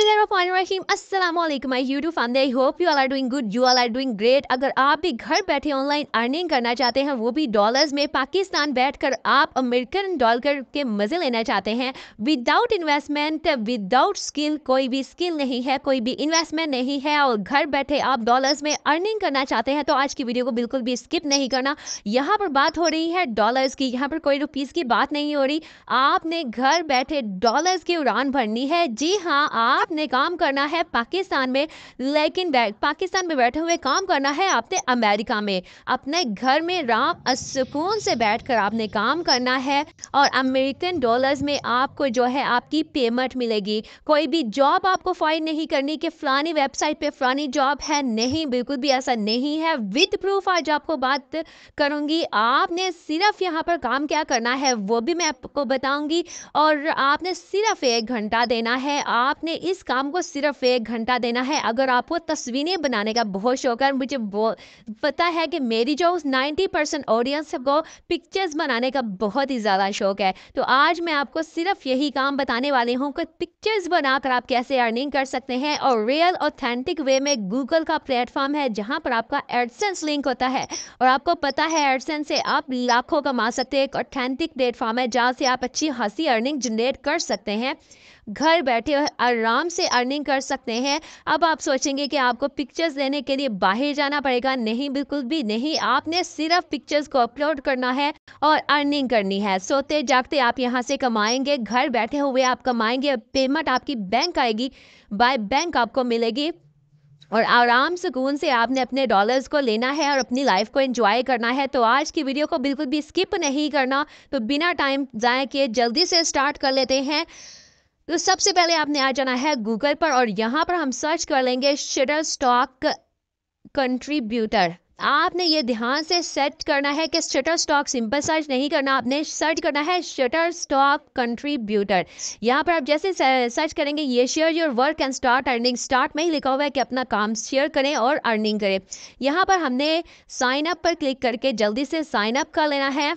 I hope doing good you are great अगर आप भी घर बैठे ऑनलाइन अर्निंग करना चाहते हैं वो भी डॉलर्स में पाकिस्तान बैठकर आप अमेरिकन डॉलर के मज़े लेना चाहते हैं विदाउट इन्वेस्टमेंट विदाउट स्किल कोई भी स्किल नहीं है कोई भी इन्वेस्टमेंट नहीं है और घर बैठे आप डॉलर्स में अर्निंग करना चाहते हैं तो आज की वीडियो को बिल्कुल भी स्किप नहीं करना यहाँ पर बात हो रही है डॉलर्स की यहाँ पर कोई रुपीज़ की बात नहीं हो रही आपने घर बैठे डॉलर्स की उड़ान भरनी है जी हाँ आप आपने काम करना है पाकिस्तान में लेकिन पाकिस्तान में बैठे हुए काम करना है आपने अमेरिका में अपने घर में राम सुकून से बैठ कर आपने काम करना है और अमेरिकन डॉलर्स में आपको जो है आपकी पेमेंट मिलेगी कोई भी जॉब आपको फाइंड नहीं करनी कि फ़लानी वेबसाइट पे फ़लानी जॉब है नहीं बिल्कुल भी ऐसा नहीं है विद प्रूफ आज आपको बात करूंगी आपने सिर्फ यहाँ पर काम क्या करना है वो भी मैं आपको बताऊंगी और आपने सिर्फ एक घंटा देना है आपने इस इस काम को सिर्फ एक घंटा देना है अगर आपको तस्वीरें बनाने का बहुत शौक है मुझे पता है कि मेरी जो उस नाइन्टी परसेंट ऑडियंस को पिक्चर्स बनाने का बहुत ही ज़्यादा शौक है तो आज मैं आपको सिर्फ यही काम बताने वाली हूँ कि पिक्चर्स बनाकर आप कैसे अर्निंग कर सकते हैं और रियल ऑथेंटिक वे में गूगल का प्लेटफॉर्म है जहाँ पर आपका एडसेंस लिंक होता है और आपको पता है एडसेंस से आप लाखों कमा सकते हैं एक ऑथेंटिक प्लेटफॉर्म है जहाँ से आप अच्छी खासी अर्निंग जनरेट कर सकते हैं घर बैठे आराम से अर्निंग कर सकते हैं अब आप सोचेंगे कि आपको पिक्चर्स लेने के लिए बाहर जाना पड़ेगा नहीं बिल्कुल भी नहीं आपने सिर्फ पिक्चर्स को अपलोड करना है और अर्निंग करनी है सोते जागते आप यहाँ से कमाएंगे घर बैठे हुए आप कमाएंगे पेमेंट आपकी बैंक आएगी बाय बैंक आपको मिलेगी और आराम सुकून से आपने अपने डॉलर्स को लेना है और अपनी लाइफ को एंजॉय करना है तो आज की वीडियो को बिल्कुल भी स्किप नहीं करना तो बिना टाइम ज़ाया किए जल्दी से स्टार्ट कर लेते हैं तो सबसे पहले आपने आ जाना है गूगल पर और यहाँ पर हम सर्च कर लेंगे शटर स्टॉक कंट्रीब्यूटर आपने ये ध्यान से सेट करना है कि शटर स्टॉक सिंपल सर्च नहीं करना आपने सर्च करना है शटर स्टॉक कंट्रीब्यूटर यहाँ पर आप जैसे सर्च करेंगे ये share your work and start earning start में ही लिखा हुआ है कि अपना काम शेयर करें और अर्निंग करें यहाँ पर हमने साइन अप पर क्लिक करके जल्दी से साइन अप कर लेना है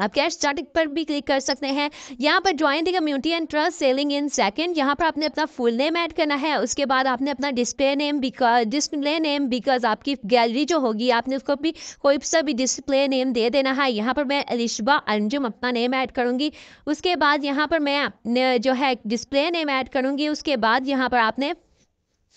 आप कैश स्टार्टिंग पर भी क्लिक कर सकते हैं यहाँ पर join the community and trust selling in second यहाँ पर आपने अपना फुल नेम ऐड करना है उसके बाद आपने अपना display name display name because आपकी गैलरी जो होगी आपने उसको भी कोई सा भी डिस्प्ले नेम दे देना है यहाँ पर मैं अलिशबा अंजुम अपना नेम ऐड करूँगी उसके बाद यहाँ पर मैं जो है डिस्प्ले नेम ऐड करूँगी उसके बाद यहाँ पर आपने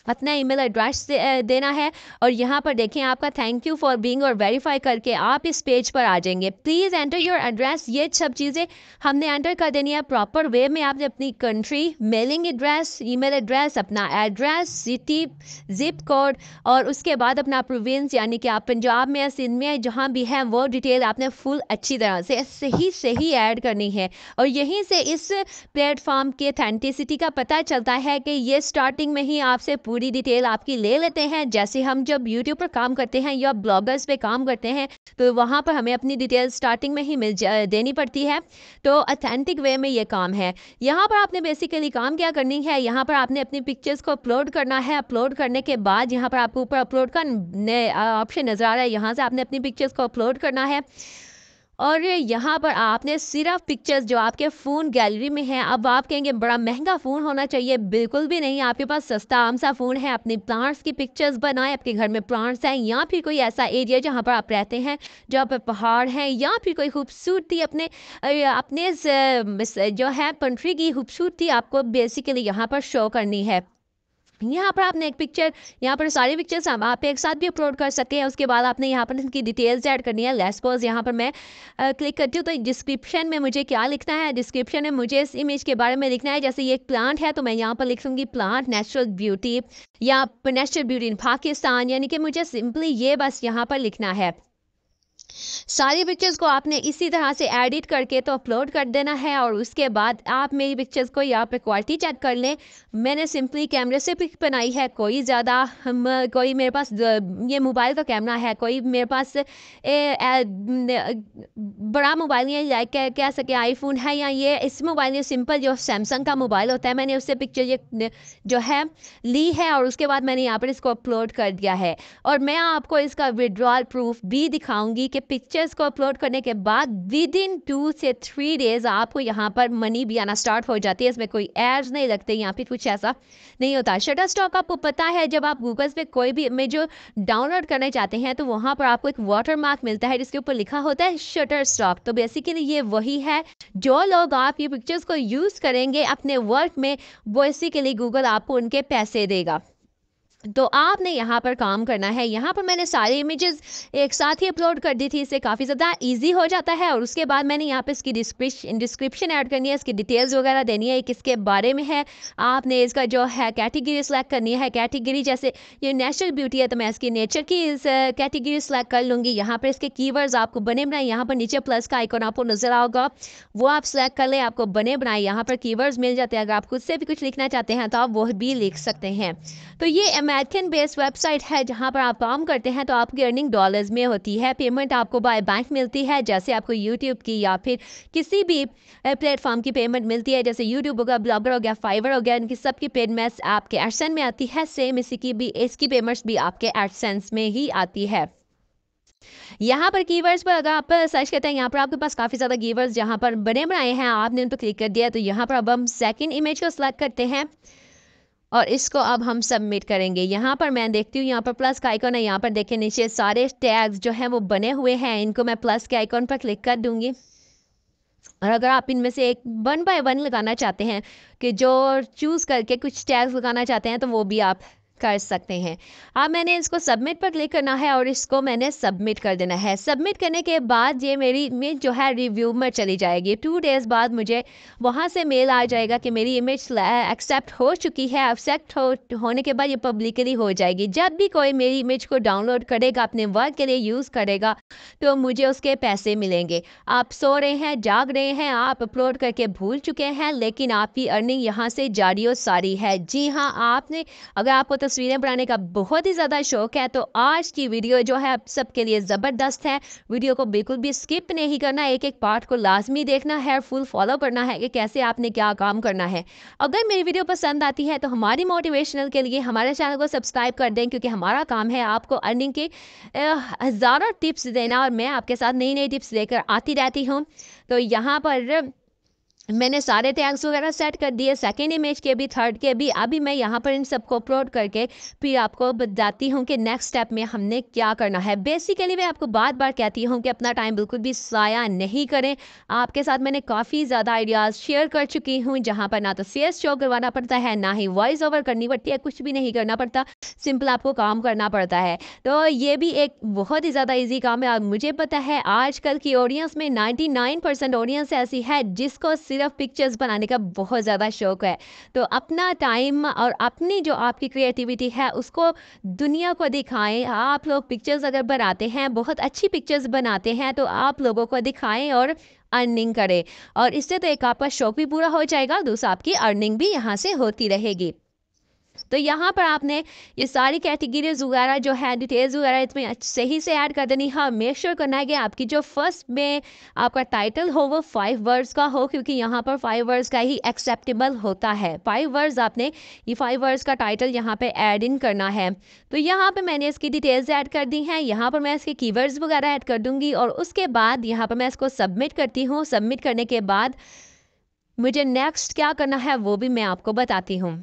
अपना ईमेल एड्रेस देना है और यहाँ पर देखें आपका थैंक यू फॉर बीइंग और वेरीफाई करके आप इस पेज पर आ जाएंगे प्लीज़ एंटर योर एड्रेस ये सब चीज़ें हमने एंटर कर देनी है प्रॉपर वे में आपने अपनी country mailing address email address अपना एड्रेस सिटी जिप कोड और उसके बाद अपना प्रोविंस यानी कि आप पंजाब में या सिंध में जहाँ भी है वो डिटेल आपने फुल अच्छी तरह से सही सही ऐड करनी है और यहीं से इस प्लेटफॉर्म की अथेंटिसिटी का पता चलता है कि ये स्टार्टिंग में ही आपसे पूरी डिटेल आपकी ले लेते हैं जैसे हम जब यूट्यूब पर काम करते हैं या ब्लॉगर्स पे काम करते हैं तो वहाँ पर हमें अपनी डिटेल स्टार्टिंग में ही मिल देनी पड़ती है तो अथेंटिक वे में ये काम है यहाँ पर आपने बेसिकली काम क्या करनी है यहाँ पर आपने अपनी पिक्चर्स को अपलोड करना है अपलोड करने के बाद यहाँ पर आपको ऊपर अपलोड का ऑप्शन नज़र आ रहा है यहाँ से आपने अपनी पिक्चर्स को अपलोड करना है और यहाँ पर आपने सिर्फ पिक्चर्स जो आपके फ़ोन गैलरी में है अब आप कहेंगे बड़ा महंगा फ़ोन होना चाहिए बिल्कुल भी नहीं आपके पास सस्ता आम सा फ़ोन है अपने प्लांट्स की पिक्चर्स बनाएं आपके घर में प्लांट्स हैं या फिर कोई ऐसा एरिया जहाँ पर आप रहते हैं जहाँ पर पहाड़ हैं या फिर कोई खूबसूरती अपने अपने जो है कंट्री की खूबसूरती आपको बेसिकली यहाँ पर शो करनी है यहाँ पर आपने एक पिक्चर यहाँ पर सारी पिक्चर्स हम आप एक साथ भी अपलोड कर सकते हैं उसके बाद आपने यहाँ पर इनकी डिटेल्स ऐड करनी है लेसपोज यहाँ पर मैं क्लिक करती हूँ तो डिस्क्रिप्शन में मुझे क्या लिखना है डिस्क्रिप्शन में मुझे इस इमेज के बारे में लिखना है जैसे ये एक प्लांट है तो मैं यहाँ पर लिख लूँगी प्लांट नेचुरल ब्यूटी या नेचुरल ब्यूटी इन पाकिस्तान यानी कि मुझे सिंपली ये बस यहाँ पर लिखना है सारी पिक्चर्स को आपने इसी तरह से एडिट करके तो अपलोड कर देना है और उसके बाद आप मेरी पिक्चर्स को यहाँ पे क्वालिटी चेक कर लें मैंने सिंपली कैमरे से पिक बनाई है कोई ज़्यादा कोई मेरे पास ये मोबाइल का कैमरा है कोई मेरे पास ए, ए, बड़ा मोबाइल नहीं लाइक कह, कह सके आईफोन है या ये इस मोबाइल में सिंपल जो सैमसंग का मोबाइल होता है मैंने उससे पिक्चर ये जो है ली है और उसके बाद मैंने यहाँ पर इसको अपलोड कर दिया है और मैं आपको इसका विड्रॉल प्रूफ भी दिखाऊँगी कि पिक्चर्स को अपलोड करने के बाद विद इन टू से थ्री डेज आपको यहाँ पर मनी भी आना स्टार्ट हो जाती है इसमें कोई एड्स नहीं लगते यहाँ पे कुछ ऐसा नहीं होता शटर स्टॉक आपको पता है जब आप गूगल पे कोई भी इमेज डाउनलोड करने जाते हैं तो वहाँ पर आपको एक वाटर मार्क मिलता है जिसके ऊपर लिखा होता है शटर स्टॉक तो बेसिकली ये वही है जो लोग आप ये पिक्चर्स को यूज़ करेंगे अपने वर्क में बेसिकली गूगल आपको उनके पैसे देगा तो आपने यहाँ पर काम करना है यहाँ पर मैंने सारे इमेजेस एक साथ ही अपलोड कर दी थी इससे काफ़ी ज़्यादा इजी हो जाता है और उसके बाद मैंने यहाँ पे इसकी डिस्क्रिप्शन ऐड करनी है इसकी डिटेल्स वगैरह देनी है किसके बारे में है आपने इसका जो है कैटेगरी सेलेक्ट करनी है कैटेगरी जैसे ये नेचुरल ब्यूटी है तो मैं इसकी नेचर की इस कैटेगरी सेलेक्ट कर लूँगी यहाँ पर इसके की आपको बने बनाए यहाँ पर नीचे प्लस का आइकॉन आपको नज़र आओगा वो आप सेलेक्ट कर लें आपको बने बनाए यहाँ पर की मिल जाते हैं अगर आप खुद से भी कुछ लिखना चाहते हैं तो आप वो भी लिख सकते हैं तो ये एम अमेरिकन बेस्ड वेबसाइट है जहाँ पर आप काम करते हैं तो आपकी अर्निंग डॉलर्स में होती है पेमेंट आपको बाय बैंक मिलती है जैसे आपको यूट्यूब की या फिर किसी भी प्लेटफॉर्म की पेमेंट मिलती है जैसे यूट्यूब हो गया ब्लॉगर हो गया फाइवर हो गया इनकी सबकी पेमेंट्स आपके एडसेंस में आती है सेम इसी की भी इसकी पेमेंट्स भी आपके एडसेंस में ही आती है यहाँ पर कीवर्ड्स पर अगर आप सर्च करते हैं यहाँ पर आपके पास काफ़ी ज़्यादा कीवर्ड्स जहाँ पर बने बनाए हैं आपने उन पर क्लिक कर दिया तो यहाँ पर अब हम सेकंड इमेज को सिलेक्ट करते हैं और इसको अब हम सबमिट करेंगे यहाँ पर मैं देखती हूँ यहाँ पर प्लस का आइकॉन है यहाँ पर देखें नीचे सारे टैग्स जो हैं वो बने हुए हैं इनको मैं प्लस के आइकॉन पर क्लिक कर दूँगी और अगर आप इनमें से एक वन बाय वन लगाना चाहते हैं कि जो चूज़ करके कुछ टैग्स लगाना चाहते हैं तो वो भी आप कर सकते हैं अब हाँ, मैंने इसको सबमिट पर क्लिक करना है और इसको मैंने सबमिट कर देना है सबमिट करने के बाद ये मेरी इमेज जो है रिव्यू में चली जाएगी टू डेज़ बाद मुझे वहाँ से मेल आ जाएगा कि मेरी इमेज एक्सेप्ट हो चुकी है एक्सेप्ट हो होने के बाद ये पब्लिकली हो जाएगी जब भी कोई मेरी इमेज को डाउनलोड करेगा अपने वर्क के लिए यूज़ करेगा तो मुझे उसके पैसे मिलेंगे आप सो रहे हैं जाग रहे हैं आप अपलोड करके भूल चुके हैं लेकिन आपकी अर्निंग यहाँ से जारी और सारी है जी हाँ आपने अगर आपको तो तस्वीरें बनाने का बहुत ही ज़्यादा शौक है तो आज की वीडियो जो है आप सबके लिए ज़बरदस्त है वीडियो को बिल्कुल भी स्किप नहीं करना एक एक पार्ट को लाजमी देखना है फुल फॉलो करना है कि कैसे आपने क्या काम करना है अगर मेरी वीडियो पसंद आती है तो हमारी मोटिवेशनल के लिए हमारे चैनल को सब्सक्राइब कर दें क्योंकि हमारा काम है आपको अर्निंग के हज़ारों टिप्स देना और मैं आपके साथ नई नई टिप्स लेकर आती रहती हूँ तो यहाँ पर मैंने सारे टैग्स वगैरह सेट कर दिए सेकेंड इमेज के भी थर्ड के भी अभी मैं यहाँ पर इन सबको अपलोड करके फिर आपको बताती हूँ कि नेक्स्ट स्टेप में हमने क्या करना है बेसिकली मैं आपको बार बार कहती हूँ कि अपना टाइम बिल्कुल भी साया नहीं करें आपके साथ मैंने काफ़ी ज़्यादा आइडियाज़ शेयर कर चुकी हूँ जहाँ पर ना तो फेस शो करवाना पड़ता है ना ही वॉइस ओवर करनी पड़ती है कुछ भी नहीं करना पड़ता सिंपल आपको काम करना पड़ता है तो ये भी एक बहुत ही ज़्यादा ईजी काम है और मुझे पता है आजकल की ऑडियंस में नाइन्टी ऑडियंस ऐसी है जिसको सिर्फ स्टाइल पिक्चर्स बनाने का बहुत ज़्यादा शौक है तो अपना टाइम और अपनी जो आपकी क्रिएटिविटी है उसको दुनिया को दिखाएं आप लोग पिक्चर्स अगर बनाते हैं बहुत अच्छी पिक्चर्स बनाते हैं तो आप लोगों को दिखाएं और अर्निंग करें और इससे तो एक आपका शौक भी पूरा हो जाएगा दूसरा आपकी अर्निंग भी यहाँ से होती रहेगी तो यहाँ पर आपने ये सारी कैटेगरीज वगैरह जो है डिटेल्स वगैरह इसमें सही से ऐड कर देनी हाँ मेक श्योर करना है कि आपकी जो फर्स्ट में आपका टाइटल हो वो फाइव वर्ड्स का हो क्योंकि यहाँ पर फाइव वर्ड्स का ही एक्सेप्टेबल होता है फाइव वर्ड्स आपने ये फाइव वर्ड्स का टाइटल यहाँ पर ऐड इन करना है तो यहाँ पर मैंने इसकी डिटेल्स ऐड कर दी हैं यहाँ पर मैं इसके की वगैरह ऐड कर दूँगी और उसके बाद यहाँ पर मैं इसको सबमिट करती हूँ सबमिट करने के बाद मुझे नेक्स्ट क्या करना है वो भी मैं आपको बताती हूँ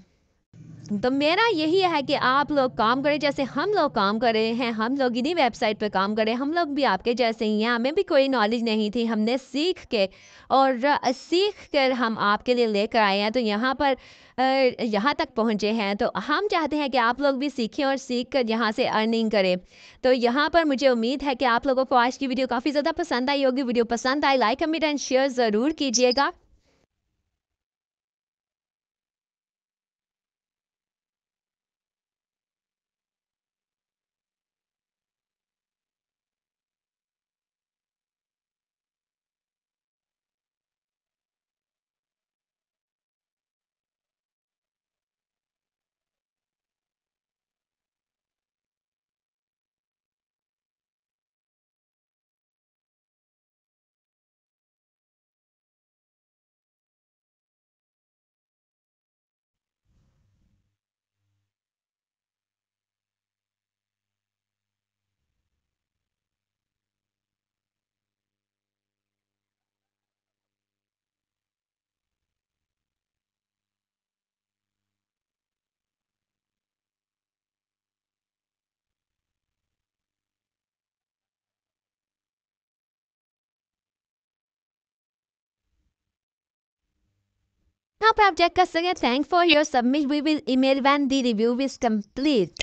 तो मेरा यही है कि आप लोग काम करें जैसे हम लोग काम कर रहे हैं हम लोग इन्हीं वेबसाइट पर काम करें हम लोग भी आपके जैसे ही हैं हमें भी कोई नॉलेज नहीं थी हमने सीख के और सीख कर हम आपके लिए लेकर आए हैं तो यहाँ पर यहाँ तक पहुँचे हैं तो हम चाहते हैं कि आप लोग भी सीखें और सीख कर यहाँ से अर्निंग करें तो यहाँ पर मुझे उम्मीद है कि आप लोगों को आज की वीडियो काफ़ी ज़्यादा पसंद आई होगी वीडियो पसंद आई लाइक कमेंट एंड शेयर ज़रूर कीजिएगा Now, our Singh, Thank for your submit. We will email when the review is complete.